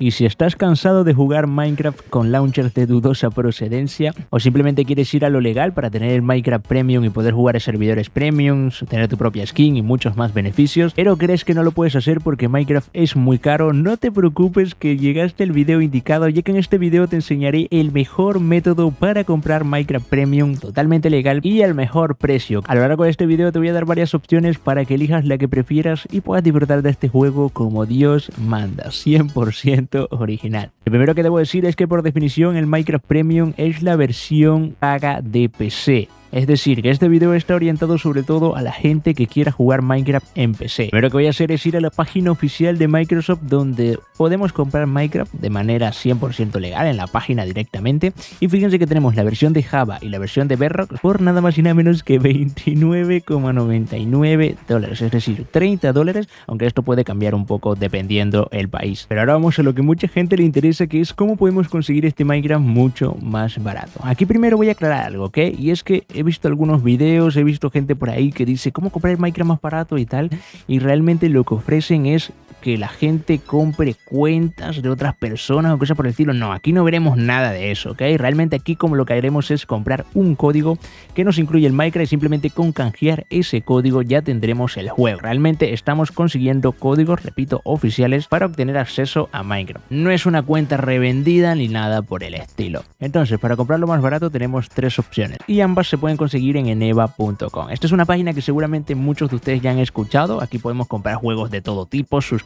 Y si estás cansado de jugar Minecraft con launchers de dudosa procedencia o simplemente quieres ir a lo legal para tener el Minecraft Premium y poder jugar a servidores premiums, tener tu propia skin y muchos más beneficios, pero crees que no lo puedes hacer porque Minecraft es muy caro, no te preocupes que llegaste al video indicado ya que en este video te enseñaré el mejor método para comprar Minecraft Premium totalmente legal y al mejor precio. A lo largo de este video te voy a dar varias opciones para que elijas la que prefieras y puedas disfrutar de este juego como Dios manda, 100% original. Lo primero que debo decir es que por definición el Minecraft Premium es la versión paga de PC. Es decir, que este video está orientado sobre todo a la gente que quiera jugar Minecraft en PC. Pero lo que voy a hacer es ir a la página oficial de Microsoft donde podemos comprar Minecraft de manera 100% legal en la página directamente. Y fíjense que tenemos la versión de Java y la versión de Bedrock por nada más y nada menos que 29,99 dólares, es decir, 30 dólares, aunque esto puede cambiar un poco dependiendo el país. Pero ahora vamos a lo que mucha gente le interesa, que es cómo podemos conseguir este Minecraft mucho más barato. Aquí primero voy a aclarar algo, ¿ok? Y es que he visto algunos videos, he visto gente por ahí que dice cómo comprar el Minecraft más barato y tal, y realmente lo que ofrecen es que la gente compre cuentas de otras personas o cosas por el estilo. No, aquí no veremos nada de eso, ¿ok? Realmente aquí como lo que haremos es comprar un código que nos incluye el Minecraft y simplemente con canjear ese código ya tendremos el juego. Realmente estamos consiguiendo códigos, repito, oficiales para obtener acceso a Minecraft. No es una cuenta revendida ni nada por el estilo. Entonces, para comprarlo más barato tenemos tres opciones y ambas se pueden conseguir en eneva.com. Esta es una página que seguramente muchos de ustedes ya han escuchado. Aquí podemos comprar juegos de todo tipo, sus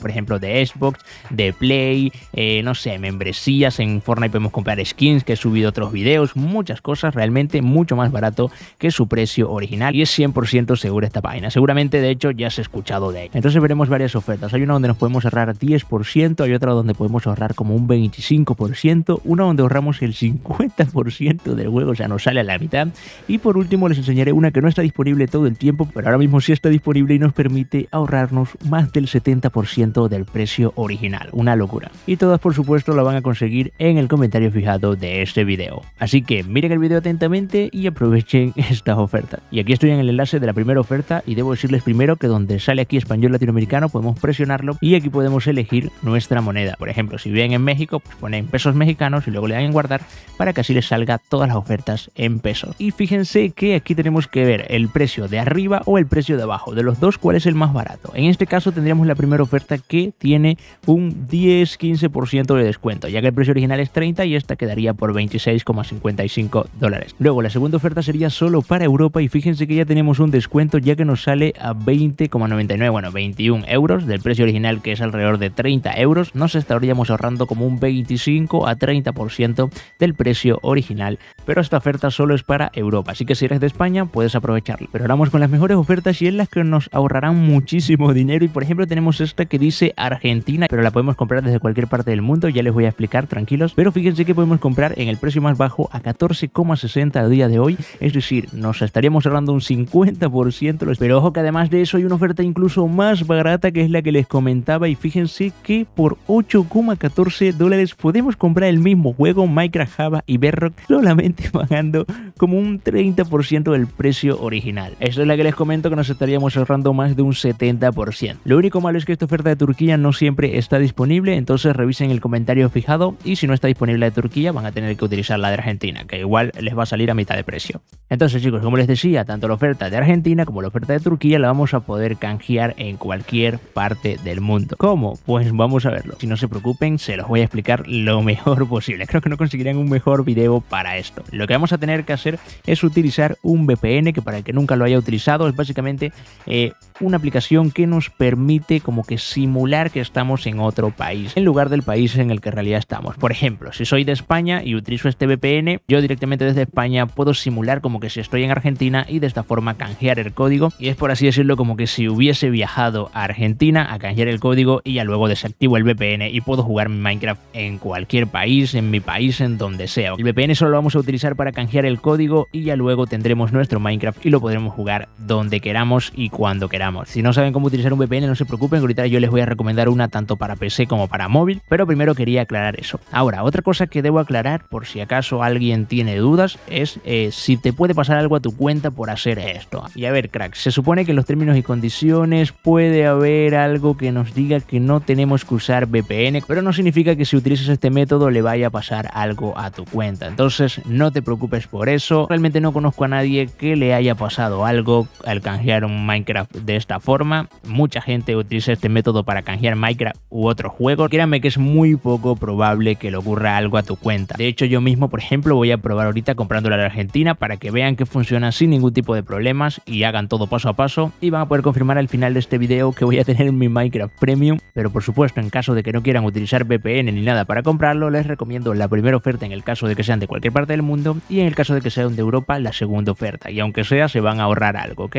por ejemplo, de Xbox, de Play, eh, no sé, membresías. En Fortnite podemos comprar skins, que he subido otros videos, muchas cosas, realmente mucho más barato que su precio original y es 100% segura esta página. Seguramente, de hecho, ya has escuchado de ella. Entonces veremos varias ofertas. Hay una donde nos podemos ahorrar 10%, hay otra donde podemos ahorrar como un 25%, una donde ahorramos el 50% del juego, o sea, nos sale a la mitad. Y por último, les enseñaré una que no está disponible todo el tiempo, pero ahora mismo sí está disponible y nos permite ahorrarnos más del 70% ciento del precio original, una locura. Y todas por supuesto la van a conseguir en el comentario fijado de este video. Así que miren el video atentamente y aprovechen estas ofertas. Y aquí estoy en el enlace de la primera oferta y debo decirles primero que donde sale aquí español latinoamericano podemos presionarlo y aquí podemos elegir nuestra moneda. Por ejemplo, si viven en México, pues ponen pesos mexicanos y luego le dan en guardar para que así les salga todas las ofertas en pesos. Y fíjense que aquí tenemos que ver el precio de arriba o el precio de abajo. De los dos, ¿cuál es el más barato? En este caso tendríamos la primera primera oferta que tiene un 10-15% de descuento, ya que el precio original es 30 y esta quedaría por 26,55 dólares. Luego, la segunda oferta sería solo para Europa y fíjense que ya tenemos un descuento ya que nos sale a 20,99, bueno, 21 euros del precio original que es alrededor de 30 euros, nos estaríamos ahorrando como un 25 a 30% del precio original, pero esta oferta solo es para Europa, así que si eres de España puedes aprovecharlo. Pero ahora vamos con las mejores ofertas y en las que nos ahorrarán muchísimo dinero y por ejemplo tenemos esta que dice Argentina, pero la podemos comprar desde cualquier parte del mundo, ya les voy a explicar, tranquilos. Pero fíjense que podemos comprar en el precio más bajo a 14,60 a día de hoy, es decir, nos estaríamos cerrando un 50%. Pero ojo que además de eso hay una oferta incluso más barata que es la que les comentaba y fíjense que por 8,14 dólares podemos comprar el mismo juego Minecraft Java y Bedrock solamente pagando como un 30% del precio original. Esa es la que les comento que nos estaríamos ahorrando más de un 70%. Lo único malo es que esta oferta de Turquía no siempre está disponible, entonces revisen el comentario fijado y si no está disponible la de Turquía van a tener que utilizar la de Argentina, que igual les va a salir a mitad de precio. Entonces chicos, como les decía, tanto la oferta de Argentina como la oferta de Turquía la vamos a poder canjear en cualquier parte del mundo. ¿Cómo? Pues vamos a verlo. Si no se preocupen, se los voy a explicar lo mejor posible. Creo que no conseguirían un mejor video para esto. Lo que vamos a tener que hacer es utilizar un VPN, que para el que nunca lo haya utilizado es básicamente eh, una aplicación que nos permite, como como que simular que estamos en otro país, en lugar del país en el que en realidad estamos. Por ejemplo, si soy de España y utilizo este VPN, yo directamente desde España puedo simular como que si estoy en Argentina y de esta forma canjear el código. Y es por así decirlo como que si hubiese viajado a Argentina a canjear el código y ya luego desactivo el VPN y puedo jugar mi Minecraft en cualquier país, en mi país, en donde sea. El VPN solo lo vamos a utilizar para canjear el código y ya luego tendremos nuestro Minecraft y lo podremos jugar donde queramos y cuando queramos. Si no saben cómo utilizar un VPN, no se preocupen, yo les voy a recomendar una tanto para PC como para móvil, pero primero quería aclarar eso. Ahora, otra cosa que debo aclarar por si acaso alguien tiene dudas es eh, si te puede pasar algo a tu cuenta por hacer esto. Y a ver, crack, se supone que en los términos y condiciones puede haber algo que nos diga que no tenemos que usar VPN, pero no significa que si utilizas este método le vaya a pasar algo a tu cuenta. Entonces, no te preocupes por eso. Realmente no conozco a nadie que le haya pasado algo al canjear un Minecraft de esta forma. Mucha gente utiliza este método para canjear Minecraft u otro juego créanme que es muy poco probable que le ocurra algo a tu cuenta. De hecho, yo mismo, por ejemplo, voy a probar ahorita comprándola de Argentina para que vean que funciona sin ningún tipo de problemas y hagan todo paso a paso y van a poder confirmar al final de este video que voy a tener mi Minecraft Premium, pero por supuesto, en caso de que no quieran utilizar VPN ni nada para comprarlo, les recomiendo la primera oferta en el caso de que sean de cualquier parte del mundo y en el caso de que sean de Europa, la segunda oferta. Y aunque sea, se van a ahorrar algo, ¿ok?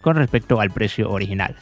Con respecto al precio original.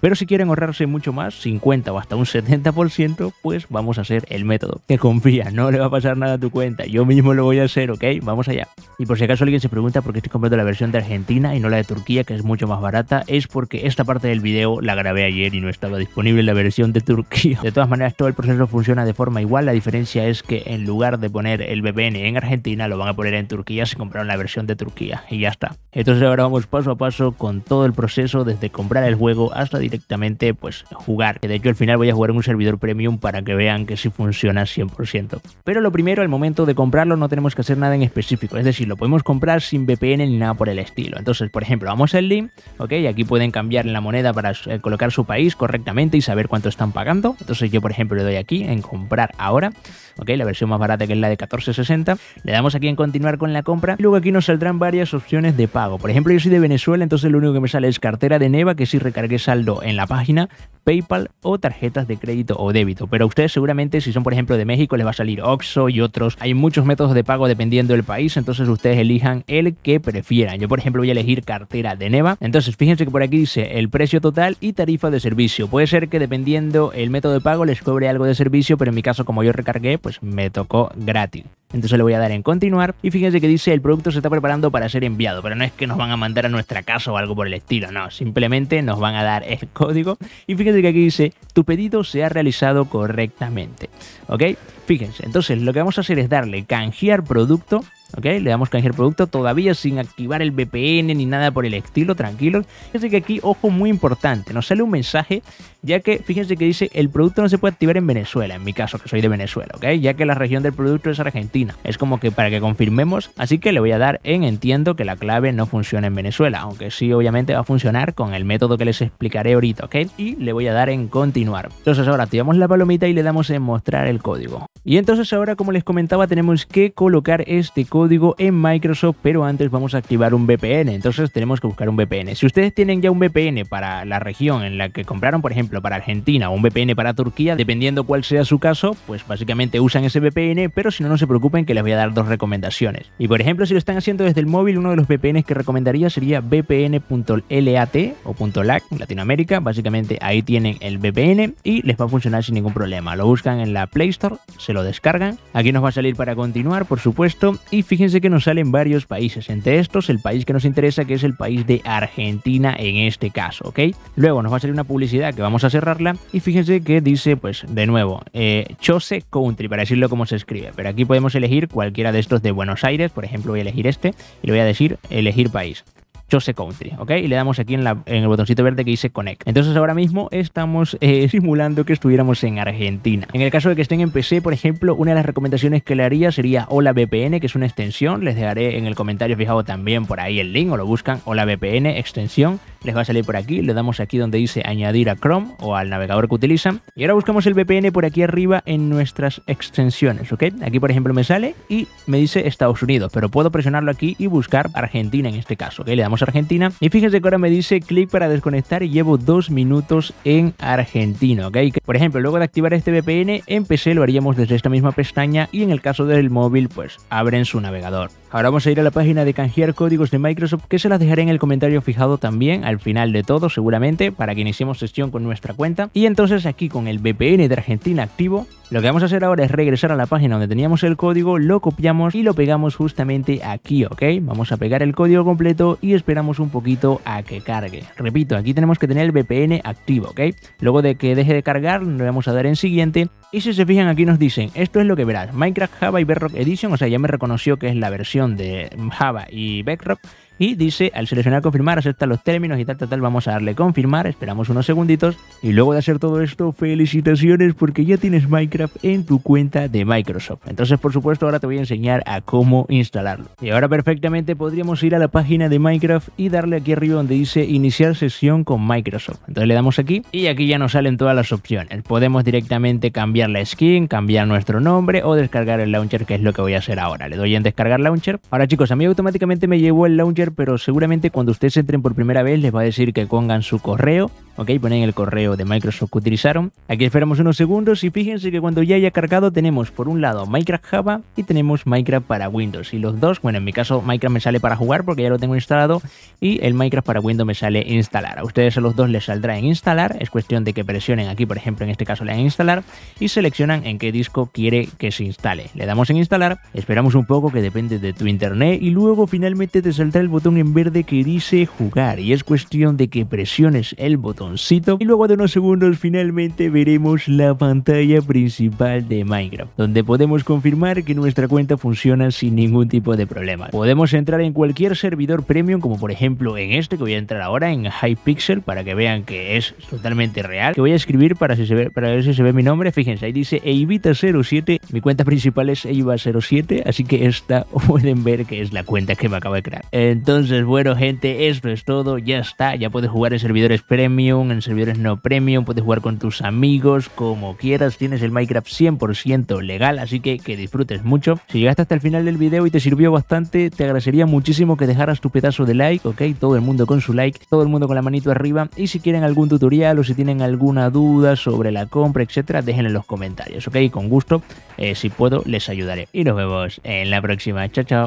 Pero si quieren ahorrarse mucho más, 50 o hasta un 70%, pues vamos a hacer el método. Que confía, no le va a pasar nada a tu cuenta. Yo mismo lo voy a hacer, ¿ok? Vamos allá. Y por si acaso alguien se pregunta por qué estoy comprando la versión de Argentina y no la de Turquía, que es mucho más barata, es porque esta parte del video la grabé ayer y no estaba disponible la versión de Turquía. De todas maneras, todo el proceso funciona de forma igual. La diferencia es que en lugar de poner el VPN en Argentina, lo van a poner en Turquía si compraron la versión de Turquía. Y ya está. Entonces ahora vamos paso a paso con todo el proceso desde comprar el juego hasta directamente pues jugar. que De hecho al final voy a jugar en un servidor premium para que vean que si funciona 100%. Pero lo primero al momento de comprarlo no tenemos que hacer nada en específico, es decir, lo podemos comprar sin VPN ni nada por el estilo. Entonces por ejemplo vamos al link, ok, y aquí pueden cambiar la moneda para eh, colocar su país correctamente y saber cuánto están pagando. Entonces yo por ejemplo le doy aquí en comprar ahora, ok, la versión más barata que es la de 14.60, le damos aquí en continuar con la compra y luego aquí nos saldrán varias opciones de pago. Por ejemplo yo soy de Venezuela entonces lo único que me sale es cartera de Neva que si recargué saldo en la página PayPal o tarjetas de crédito o débito. Pero ustedes seguramente si son por ejemplo de México les va a salir OXO y otros. Hay muchos métodos de pago dependiendo del país, entonces ustedes elijan el que prefieran. Yo por ejemplo voy a elegir cartera de Neva. Entonces fíjense que por aquí dice el precio total y tarifa de servicio. Puede ser que dependiendo el método de pago les cobre algo de servicio, pero en mi caso como yo recargué pues me tocó gratis. Entonces le voy a dar en continuar y fíjense que dice el producto se está preparando para ser enviado, pero no es que nos van a mandar a nuestra casa o algo por el estilo, no, simplemente nos van a dar el código y fíjense que aquí dice tu pedido se ha realizado correctamente, ¿ok? Fíjense, entonces lo que vamos a hacer es darle canjear producto le damos canjear producto todavía sin activar el VPN ni nada por el estilo, tranquilos. Fíjense que aquí, ojo, muy importante, nos sale un mensaje, ya que fíjense que dice el producto no se puede activar en Venezuela, en mi caso que soy de Venezuela, ¿ok? Ya que la región del producto es Argentina. Es como que para que confirmemos, así que le voy a dar en entiendo que la clave no funciona en Venezuela, aunque sí obviamente va a funcionar con el método que les explicaré ahorita, ¿ok? Y le voy a dar en continuar. Entonces ahora activamos la palomita y le damos en mostrar el código. Y entonces ahora como les comentaba tenemos que colocar este código código en Microsoft, pero antes vamos a activar un VPN, entonces tenemos que buscar un VPN. Si ustedes tienen ya un VPN para la región en la que compraron, por ejemplo, para Argentina o un VPN para Turquía, dependiendo cuál sea su caso, pues básicamente usan ese VPN, pero si no, no se preocupen que les voy a dar dos recomendaciones. Y por ejemplo, si lo están haciendo desde el móvil, uno de los VPNs que recomendaría sería vpn.lat o .lac en Latinoamérica, básicamente ahí tienen el VPN y les va a funcionar sin ningún problema. Lo buscan en la Play Store, se lo descargan. Aquí nos va a salir para continuar, por supuesto, y fíjense que nos salen varios países. Entre estos, el país que nos interesa, que es el país de Argentina en este caso, ¿ok? Luego nos va a salir una publicidad que vamos a cerrarla. Y fíjense que dice, pues, de nuevo, eh, Chose Country, para decirlo como se escribe. Pero aquí podemos elegir cualquiera de estos de Buenos Aires. Por ejemplo, voy a elegir este y le voy a decir elegir país. Chose Country, ¿ok? Y le damos aquí en, el botoncito verde que dice Connect. Entonces ahora mismo estamos eh, simulando que estuviéramos en Argentina. En el caso de que estén en PC, por ejemplo, una de las recomendaciones que le haría sería Hola VPN, que es una extensión. Les dejaré en el comentario fijado también por ahí el link o lo buscan Hola VPN extensión les va a salir por aquí, le damos aquí donde dice añadir a Chrome o al navegador que utilizan y ahora buscamos el VPN por aquí arriba en nuestras extensiones, ¿ok? Aquí por ejemplo me sale y me dice Estados Unidos, pero puedo presionarlo aquí y buscar Argentina en este caso, ¿ok? Le damos Argentina y fíjense que ahora me dice clic para desconectar y llevo dos minutos en Argentina, ¿ok? Por ejemplo, luego de activar este VPN en PC lo haríamos desde esta misma pestaña y en el caso del móvil pues abren su navegador. Ahora vamos a ir a la página de canjear códigos de Microsoft que se las dejaré en el comentario fijado también al final de todo seguramente para que iniciemos sesión con nuestra cuenta. Y entonces aquí con el VPN de Argentina activo, lo que vamos a hacer ahora es regresar a la página donde teníamos el código, lo copiamos y lo pegamos justamente aquí, ¿ok? Vamos a pegar el código completo y esperamos un poquito a que cargue. Repito, aquí tenemos que tener el VPN activo, ¿ok? Luego de que deje de cargar, le vamos a dar en siguiente y si se fijan aquí nos dicen, esto es lo que verás, Minecraft Java y Bedrock Edition, o sea, ya me reconoció que es la versión de Java y Bedrock y dice al seleccionar confirmar acepta los términos y tal, tal, tal, vamos a darle confirmar, esperamos unos segunditos y luego de hacer todo esto, felicitaciones porque ya tienes Minecraft en tu cuenta de Microsoft. Entonces, por supuesto, ahora te voy a enseñar a cómo instalarlo. Y ahora perfectamente podríamos ir a la página de Minecraft y darle aquí arriba donde dice iniciar sesión con Microsoft. Entonces le damos aquí y aquí ya nos salen todas las opciones. Podemos directamente cambiar la skin, cambiar nuestro nombre o descargar el launcher, que es lo que voy a hacer ahora. Le doy en descargar launcher. Ahora chicos, a mí automáticamente me llevó el launcher pero seguramente cuando ustedes entren por primera vez les va a decir que pongan su correo ok, ponen el correo de Microsoft que utilizaron. Aquí esperamos unos segundos y fíjense que cuando ya haya cargado tenemos por un lado Minecraft Java y tenemos Minecraft para Windows. Y los dos, bueno, en mi caso Minecraft me sale para jugar porque ya lo tengo instalado y el Minecraft para Windows me sale instalar. A ustedes a los dos les saldrá en instalar, es cuestión de que presionen aquí, por ejemplo, en este caso le dan instalar y seleccionan en qué disco quiere que se instale. Le damos en instalar, esperamos un poco que depende de tu internet y luego finalmente te saldrá el botón en verde que dice jugar y es cuestión de que presiones el botón y luego de unos segundos finalmente veremos la pantalla principal de Minecraft, donde podemos confirmar que nuestra cuenta funciona sin ningún tipo de problema. Podemos entrar en cualquier servidor premium, como por ejemplo en este que voy a entrar ahora, en Hypixel, para que vean que es totalmente real, que voy a escribir para, para ver si se ve mi nombre, fíjense, ahí dice Eivita07, mi cuenta principal es Eiva07, así que esta pueden ver que es la cuenta que me acabo de crear. Entonces, bueno gente, esto es todo, ya está, ya puedes jugar en servidores premium, en servidores no premium, puedes jugar con tus amigos, como quieras, tienes el Minecraft 100% legal, así que que disfrutes mucho. Si llegaste hasta el final del video y te sirvió bastante, te agradecería muchísimo que dejaras tu pedazo de like, ok, todo el mundo con su like, todo el mundo con la manito arriba, y si quieren algún tutorial o si tienen alguna duda sobre la compra, etcétera, déjenlo en los comentarios, ok, con gusto, eh, si puedo, les ayudaré. Y nos vemos en la próxima, chao chao.